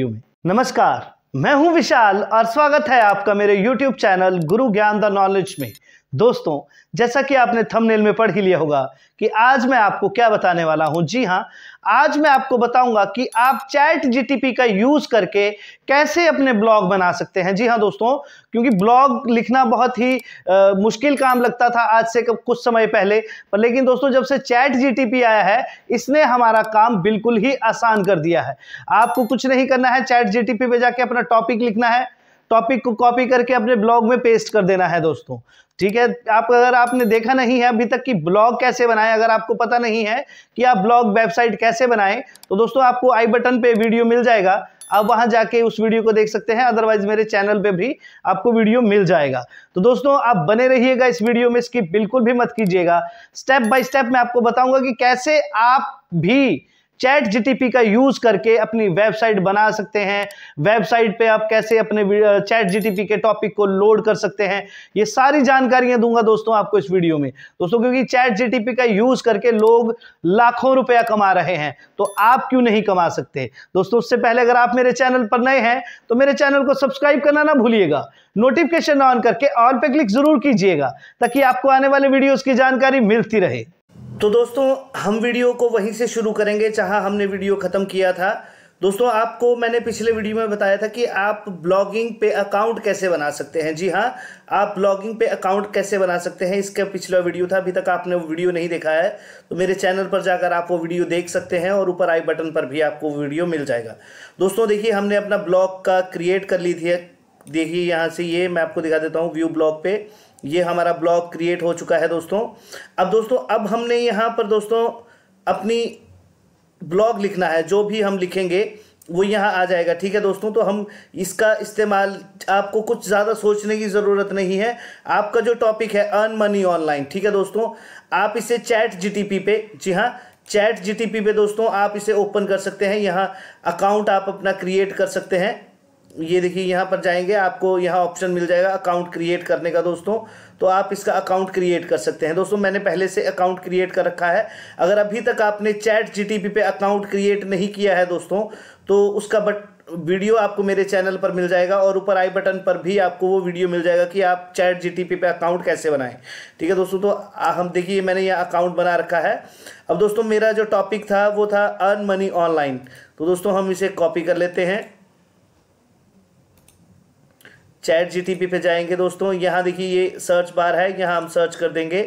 में नमस्कार मैं हूं विशाल और स्वागत है आपका मेरे YouTube चैनल गुरु ज्ञान द नॉलेज में दोस्तों जैसा कि आपने थंबनेल में पढ़ ही लिया होगा कि आज मैं आपको क्या बताने वाला हूं जी हां आज मैं आपको बताऊंगा कि आप चैट जीटीपी का यूज करके कैसे अपने ब्लॉग बना सकते हैं जी हां दोस्तों क्योंकि ब्लॉग लिखना बहुत ही आ, मुश्किल काम लगता था आज से कुछ समय पहले पर लेकिन दोस्तों जब से चैट जी आया है इसने हमारा काम बिल्कुल ही आसान कर दिया है आपको कुछ नहीं करना है चैट जीटीपी पे जाके अपना टॉपिक लिखना है टॉपिक को कॉपी करके अपने ब्लॉग में पेस्ट कर देना है दोस्तों ठीक है आप अगर आपने देखा नहीं है अभी तक कि ब्लॉग कैसे बनाएं अगर आपको पता नहीं है कि आप ब्लॉग वेबसाइट कैसे बनाएं तो दोस्तों आपको आई बटन पे वीडियो मिल जाएगा आप वहां जाके उस वीडियो को देख सकते हैं अदरवाइज मेरे चैनल पे भी आपको वीडियो मिल जाएगा तो दोस्तों आप बने रहिएगा इस वीडियो में इसकी बिल्कुल भी मत कीजिएगा स्टेप बाय स्टेप मैं आपको बताऊंगा कि कैसे आप भी चैट जीटीपी का यूज करके अपनी वेबसाइट बना सकते हैं वेबसाइट पे आप कैसे अपने चैट जीटीपी के टॉपिक को लोड कर सकते हैं ये सारी जानकारियां दूंगा दोस्तों आपको इस वीडियो में दोस्तों क्योंकि चैट जीटीपी का यूज करके लोग लाखों रुपया कमा रहे हैं तो आप क्यों नहीं कमा सकते दोस्तों उससे पहले अगर आप मेरे चैनल पर नए हैं तो मेरे चैनल को सब्सक्राइब करना ना भूलिएगा नोटिफिकेशन ऑन करके ऑल पे क्लिक जरूर कीजिएगा ताकि आपको आने वाले वीडियोज की जानकारी मिलती रहे तो दोस्तों हम वीडियो को वहीं से शुरू करेंगे जहाँ हमने वीडियो ख़त्म किया था दोस्तों आपको मैंने पिछले वीडियो में बताया था कि आप ब्लॉगिंग पे अकाउंट कैसे बना सकते हैं जी हाँ आप ब्लॉगिंग पे अकाउंट कैसे बना सकते हैं इसका पिछला वीडियो था अभी तक आपने वो वीडियो नहीं देखा है तो मेरे चैनल पर जाकर आप वो वीडियो देख सकते हैं और ऊपर आई बटन पर भी आपको वीडियो मिल जाएगा दोस्तों देखिए हमने अपना ब्लॉग का क्रिएट कर ली थी देखिए यहाँ से ये मैं आपको दिखा देता हूँ व्यू ब्लॉग पे ये हमारा ब्लॉग क्रिएट हो चुका है दोस्तों अब दोस्तों अब हमने यहाँ पर दोस्तों अपनी ब्लॉग लिखना है जो भी हम लिखेंगे वो यहाँ आ जाएगा ठीक है दोस्तों तो हम इसका इस्तेमाल आपको कुछ ज़्यादा सोचने की ज़रूरत नहीं है आपका जो टॉपिक है अर्न मनी ऑनलाइन ठीक है दोस्तों आप इसे चैट जीटीपी पे जी हाँ चैट जीटीपी पे दोस्तों आप इसे ओपन कर सकते हैं यहाँ अकाउंट आप अपना क्रिएट कर सकते हैं ये देखिए यहाँ पर जाएंगे आपको यहाँ ऑप्शन मिल जाएगा अकाउंट क्रिएट करने का दोस्तों तो आप इसका अकाउंट क्रिएट कर सकते हैं दोस्तों मैंने पहले से अकाउंट क्रिएट कर रखा है अगर अभी तक आपने चैट जी पे अकाउंट क्रिएट नहीं किया है दोस्तों तो उसका बट वीडियो आपको मेरे चैनल पर मिल जाएगा और ऊपर आई बटन पर भी आपको वो वीडियो मिल जाएगा कि आप चैट जीटीपी पे अकाउंट कैसे बनाएं ठीक है दोस्तों तो हम देखिए मैंने यहाँ अकाउंट बना रखा है अब दोस्तों मेरा जो टॉपिक था वो था अर्न मनी ऑनलाइन तो दोस्तों हम इसे कॉपी कर लेते हैं चैट जीटीपी पे जाएंगे दोस्तों यहाँ देखिए ये सर्च बार है यहाँ हम सर्च कर देंगे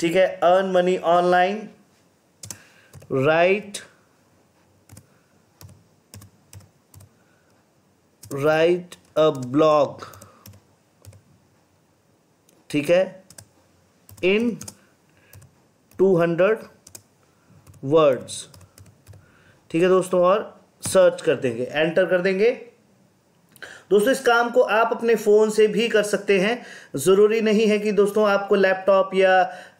ठीक है earn money online write write a blog ठीक है इन टू हंड्रेड वर्ड्स ठीक है दोस्तों और सर्च कर देंगे एंटर कर देंगे दोस्तों इस काम को आप अपने फ़ोन से भी कर सकते हैं ज़रूरी नहीं है कि दोस्तों आपको लैपटॉप या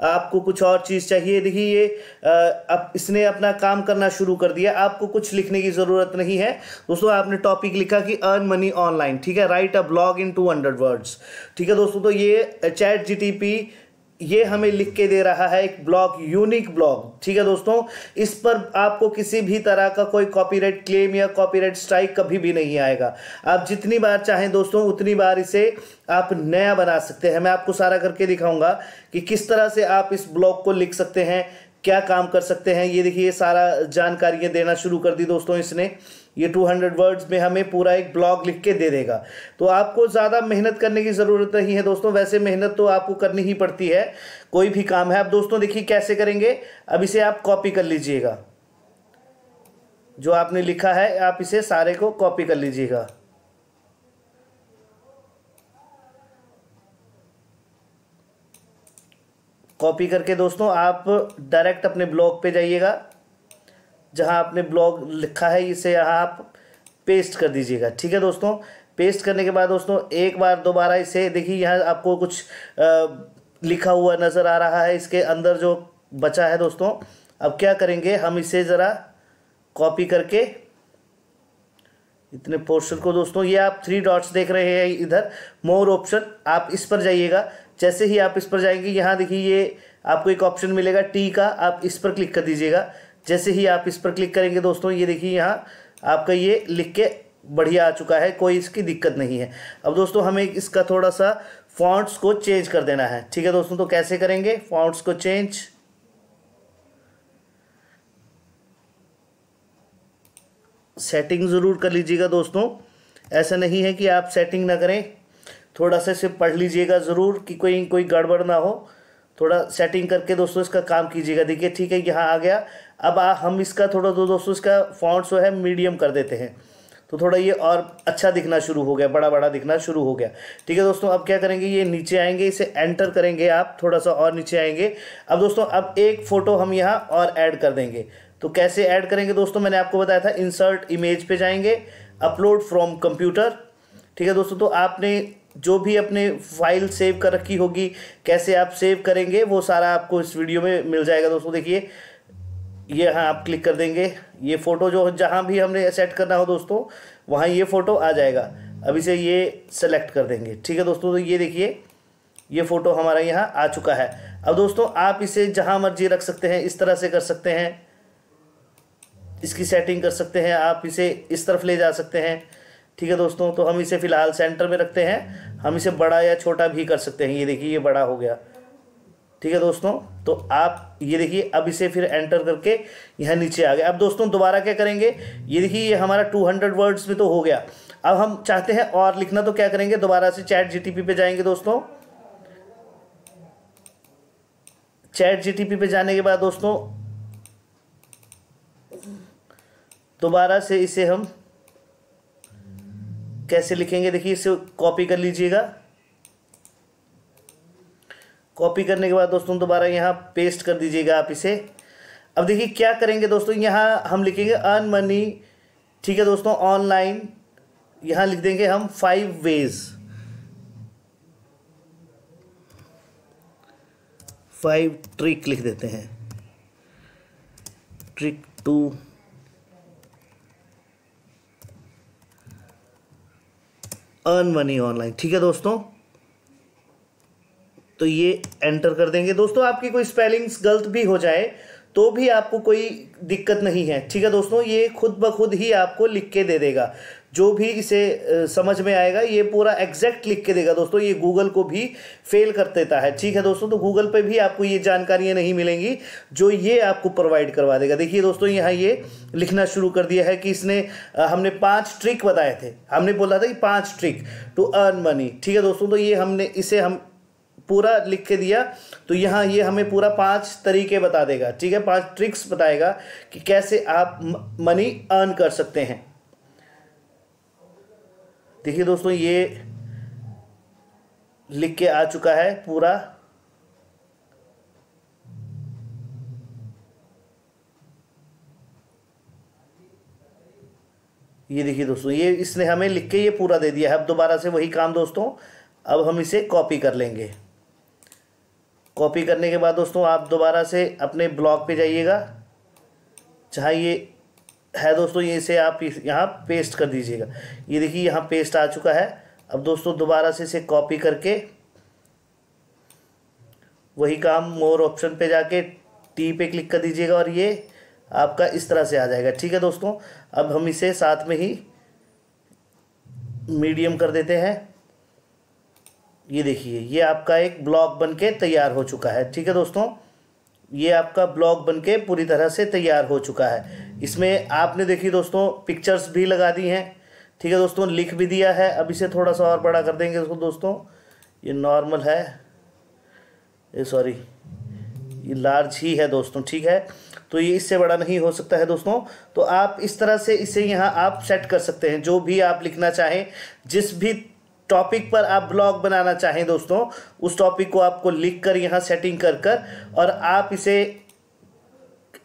आपको कुछ और चीज़ चाहिए देखिए ये अब इसने अपना काम करना शुरू कर दिया आपको कुछ लिखने की ज़रूरत नहीं है दोस्तों आपने टॉपिक लिखा कि अर्न मनी ऑनलाइन ठीक है write a blog in two hundred words ठीक है दोस्तों तो ये चैट जी ये हमें लिख के दे रहा है एक ब्लॉग यूनिक ब्लॉग ठीक है दोस्तों इस पर आपको किसी भी तरह का कोई कॉपीराइट क्लेम या कॉपीराइट स्ट्राइक कभी भी नहीं आएगा आप जितनी बार चाहें दोस्तों उतनी बार इसे आप नया बना सकते हैं मैं आपको सारा करके दिखाऊंगा कि किस तरह से आप इस ब्लॉग को लिख सकते हैं क्या काम कर सकते हैं ये देखिए सारा जानकारियाँ देना शुरू कर दी दोस्तों इसने ये 200 वर्ड्स में हमें पूरा एक ब्लॉग लिख के दे देगा तो आपको ज़्यादा मेहनत करने की ज़रूरत नहीं है दोस्तों वैसे मेहनत तो आपको करनी ही पड़ती है कोई भी काम है आप दोस्तों देखिए कैसे करेंगे अब इसे आप कॉपी कर लीजिएगा जो आपने लिखा है आप इसे सारे को कॉपी कर लीजिएगा कॉपी करके दोस्तों आप डायरेक्ट अपने ब्लॉग पे जाइएगा जहाँ आपने ब्लॉग लिखा है इसे यहाँ आप पेस्ट कर दीजिएगा ठीक है दोस्तों पेस्ट करने के बाद दोस्तों एक बार दोबारा इसे देखिए यहाँ आपको कुछ आ, लिखा हुआ नज़र आ रहा है इसके अंदर जो बचा है दोस्तों अब क्या करेंगे हम इसे ज़रा कॉपी करके इतने पोर्शन को दोस्तों ये आप थ्री डॉट्स देख रहे हैं इधर मोर ऑप्शन आप इस पर जाइएगा जैसे ही आप इस पर जाएंगे यहाँ देखिए ये आपको एक ऑप्शन मिलेगा टी का आप इस पर क्लिक कर दीजिएगा जैसे ही आप इस पर क्लिक करेंगे दोस्तों ये देखिए यहाँ आपका ये लिख के बढ़िया आ चुका है कोई इसकी दिक्कत नहीं है अब दोस्तों हमें इसका थोड़ा सा फॉन्ट्स को चेंज कर देना है ठीक है दोस्तों तो कैसे करेंगे फॉन्ट्स को चेंज सेटिंग ज़रूर कर लीजिएगा दोस्तों ऐसा नहीं है कि आप सेटिंग ना करें थोड़ा सा सिर्फ पढ़ लीजिएगा ज़रूर कि कोई कोई गड़बड़ ना हो थोड़ा सेटिंग करके दोस्तों इसका काम कीजिएगा देखिए ठीक है यहाँ आ गया अब आ, हम इसका थोड़ा दो दोस्तों इसका फॉन्ट जो है मीडियम कर देते हैं तो थोड़ा ये और अच्छा दिखना शुरू हो गया बड़ा बड़ा दिखना शुरू हो गया ठीक है दोस्तों अब क्या करेंगे ये नीचे आएंगे इसे एंटर करेंगे आप थोड़ा सा और नीचे आएंगे अब दोस्तों अब एक फ़ोटो हम यहाँ और ऐड कर देंगे तो कैसे ऐड करेंगे दोस्तों मैंने आपको बताया था इंसर्ट इमेज पे जाएंगे अपलोड फ्रॉम कंप्यूटर ठीक है दोस्तों तो आपने जो भी अपने फाइल सेव कर रखी होगी कैसे आप सेव करेंगे वो सारा आपको इस वीडियो में मिल जाएगा दोस्तों देखिए ये हाँ आप क्लिक कर देंगे ये फ़ोटो जो जहाँ भी हमने सेट करना हो दोस्तों वहाँ ये फ़ोटो आ जाएगा अभी से ये सेलेक्ट कर देंगे ठीक है दोस्तों तो ये देखिए ये फ़ोटो हमारा यहाँ आ चुका है अब दोस्तों आप इसे जहाँ मर्जी रख सकते हैं इस तरह से कर सकते हैं इसकी सेटिंग कर सकते हैं आप इसे इस तरफ ले जा सकते हैं ठीक है दोस्तों तो हम इसे फ़िलहाल सेंटर में रखते हैं हम इसे बड़ा या छोटा भी कर सकते हैं ये देखिए ये बड़ा हो गया ठीक है दोस्तों तो आप ये देखिए अब इसे फिर एंटर करके यहाँ नीचे आ गए अब दोस्तों दोबारा क्या करेंगे ये देखिए ये हमारा टू हंड्रेड वर्ड्स में तो हो गया अब हम चाहते हैं और लिखना तो क्या करेंगे दोबारा से चैट जीटीपी पे जाएंगे दोस्तों चैट जीटीपी पे जाने के बाद दोस्तों दोबारा से इसे हम कैसे लिखेंगे देखिए इसे कॉपी कर लीजिएगा कॉपी करने के बाद दोस्तों दोबारा यहाँ पेस्ट कर दीजिएगा आप इसे अब देखिए क्या करेंगे दोस्तों यहाँ हम लिखेंगे अर्न मनी ठीक है दोस्तों ऑनलाइन यहाँ लिख देंगे हम फाइव वेज फाइव ट्रिक लिख देते हैं trick to earn money online ठीक है दोस्तों तो ये एंटर कर देंगे दोस्तों आपकी कोई स्पेलिंग्स गलत भी हो जाए तो भी आपको कोई दिक्कत नहीं है ठीक है दोस्तों ये खुद ब खुद ही आपको लिख के दे देगा जो भी इसे समझ में आएगा ये पूरा एग्जैक्ट लिख के देगा दोस्तों ये गूगल को भी फेल कर देता है ठीक है दोस्तों तो गूगल पे भी आपको ये जानकारियाँ नहीं मिलेंगी जो ये आपको प्रोवाइड करवा देगा देखिए दोस्तों यहाँ ये लिखना शुरू कर दिया है कि इसने हमने पाँच ट्रिक बताए थे हमने बोला था कि पाँच ट्रिक टू अर्न मनी ठीक है दोस्तों तो ये हमने इसे हम पूरा लिख के दिया तो यहाँ ये हमें पूरा पांच तरीके बता देगा ठीक है पांच ट्रिक्स बताएगा कि कैसे आप मनी अर्न कर सकते हैं देखिए दोस्तों ये लिख के आ चुका है पूरा ये देखिए दोस्तों ये इसने हमें लिख के ये पूरा दे दिया है अब दोबारा से वही काम दोस्तों अब हम इसे कॉपी कर लेंगे कॉपी करने के बाद दोस्तों आप दोबारा से अपने ब्लॉग पे जाइएगा जहाँ ये है दोस्तों ये इसे आप यहाँ पेस्ट कर दीजिएगा ये देखिए यहाँ पेस्ट आ चुका है अब दोस्तों दोबारा से इसे कॉपी करके वही काम मोर ऑप्शन पे जाके टी पे क्लिक कर दीजिएगा और ये आपका इस तरह से आ जाएगा ठीक है दोस्तों अब हम इसे साथ में ही मीडियम कर देते हैं ये देखिए ये आपका एक ब्लॉक बन के तैयार हो चुका है ठीक है दोस्तों ये आपका ब्लॉग बन के पूरी तरह से तैयार हो चुका है इसमें आपने देखी दोस्तों पिक्चर्स भी लगा दी हैं ठीक है दोस्तों लिख भी दिया है अब इसे थोड़ा सा और बड़ा कर देंगे इसको दोस्तों ये नॉर्मल है ये सॉरी ये लार्ज ही है दोस्तों ठीक है तो ये इससे बड़ा नहीं हो सकता है दोस्तों तो आप इस तरह से इसे यहाँ आप सेट कर सकते हैं जो भी आप लिखना चाहें जिस भी टॉपिक पर आप ब्लॉग बनाना चाहें दोस्तों उस टॉपिक को आपको लिख कर यहाँ सेटिंग कर कर और आप इसे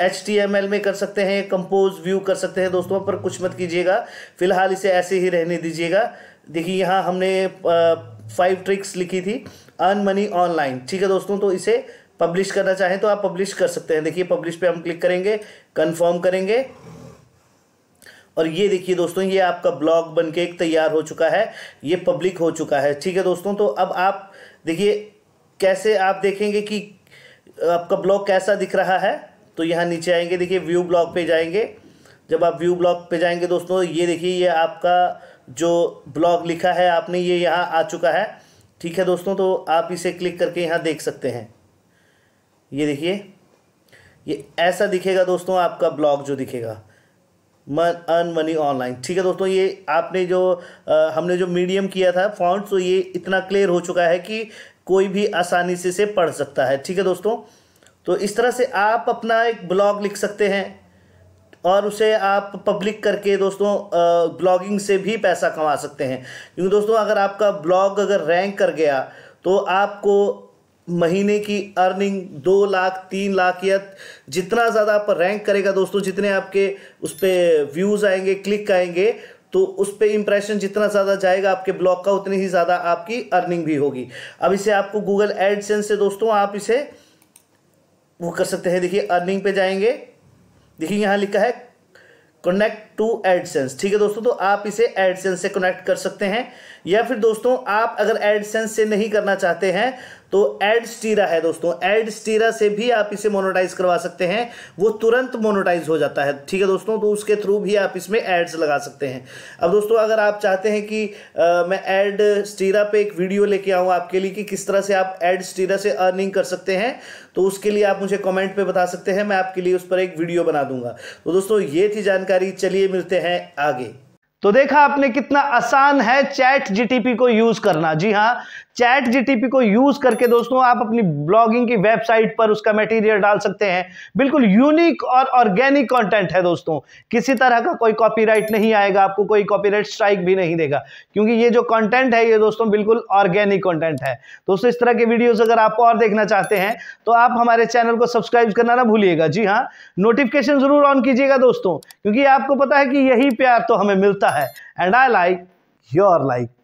एच में कर सकते हैं कंपोज व्यू कर सकते हैं दोस्तों पर कुछ मत कीजिएगा फिलहाल इसे ऐसे ही रहने दीजिएगा देखिए यहाँ हमने फाइव ट्रिक्स लिखी थी अर्न मनी ऑनलाइन ठीक है दोस्तों तो इसे पब्लिश करना चाहें तो आप पब्लिश कर सकते हैं देखिए पब्लिश पे हम क्लिक करेंगे कंफर्म करेंगे और ये देखिए दोस्तों ये आपका ब्लॉग बन के एक तैयार हो चुका है ये पब्लिक हो चुका है ठीक है दोस्तों तो अब आप देखिए कैसे आप देखेंगे कि आपका ब्लॉग कैसा दिख रहा है तो यहाँ नीचे आएंगे देखिए व्यू ब्लॉग पे जाएंगे जब आप व्यू ब्लॉग पे जाएंगे दोस्तों ये देखिए ये आपका जो ब्लॉग लिखा है आपने ये यहाँ आ चुका है ठीक है दोस्तों तो आप इसे क्लिक करके यहाँ देख सकते हैं ये देखिए ये ऐसा दिखेगा दोस्तों आपका ब्लॉग जो दिखेगा मन अर्न मनी ऑनलाइन ठीक है दोस्तों ये आपने जो आ, हमने जो मीडियम किया था फॉन्ट तो ये इतना क्लियर हो चुका है कि कोई भी आसानी से से पढ़ सकता है ठीक है दोस्तों तो इस तरह से आप अपना एक ब्लॉग लिख सकते हैं और उसे आप पब्लिक करके दोस्तों ब्लॉगिंग से भी पैसा कमा सकते हैं क्योंकि दोस्तों अगर आपका ब्लॉग अगर रैंक कर गया तो आपको महीने की अर्निंग दो लाख तीन लाख या जितना ज़्यादा आप रैंक करेगा दोस्तों जितने आपके उस पर व्यूज़ आएंगे क्लिक आएंगे तो उस पर इंप्रेशन जितना ज़्यादा जाएगा आपके ब्लॉग का उतनी ही ज़्यादा आपकी अर्निंग भी होगी अब इसे आपको गूगल एडसेंस से दोस्तों आप इसे वो कर सकते हैं देखिए अर्निंग पे जाएंगे देखिए यहाँ लिखा है कनेक्ट टू एडसेंस ठीक है दोस्तों तो आप इसे एडसेंस से कनेक्ट कर सकते हैं या फिर दोस्तों आप अगर एडसेंस से नहीं करना चाहते हैं तो एड स्टीरा है दोस्तों एड स्टीरा से भी आप इसे मोनोटाइज करवा सकते हैं वो तुरंत मोनोटाइज हो जाता है ठीक है दोस्तों तो उसके थ्रू भी आप इसमें एड्स लगा सकते हैं अब दोस्तों अगर आप चाहते हैं कि आ, मैं एड स्टीरा पे एक वीडियो लेके आऊँ आपके लिए कि किस तरह से आप एड स्टीरा से अर्निंग कर सकते हैं तो उसके लिए आप मुझे कॉमेंट पर बता सकते हैं मैं आपके लिए उस पर एक वीडियो बना दूंगा तो दोस्तों ये थी जानकारी चलिए मिलते हैं आगे तो देखा आपने कितना आसान है चैट जीटीपी को यूज करना जी हाँ चैट जीटीपी को यूज करके दोस्तों आप अपनी ब्लॉगिंग की वेबसाइट पर उसका मटेरियल डाल सकते हैं बिल्कुल यूनिक और ऑर्गेनिक कंटेंट है दोस्तों किसी तरह का कोई कॉपीराइट नहीं आएगा आपको कोई कॉपीराइट स्ट्राइक भी नहीं देगा क्योंकि ये जो कंटेंट है ये दोस्तों बिल्कुल ऑर्गेनिक कॉन्टेंट है दोस्तों इस तरह के वीडियोज अगर आप और देखना चाहते हैं तो आप हमारे चैनल को सब्सक्राइब करना ना भूलिएगा जी हाँ नोटिफिकेशन जरूर ऑन कीजिएगा दोस्तों क्योंकि आपको पता है कि यही प्यार तो हमें मिलता है and I like your like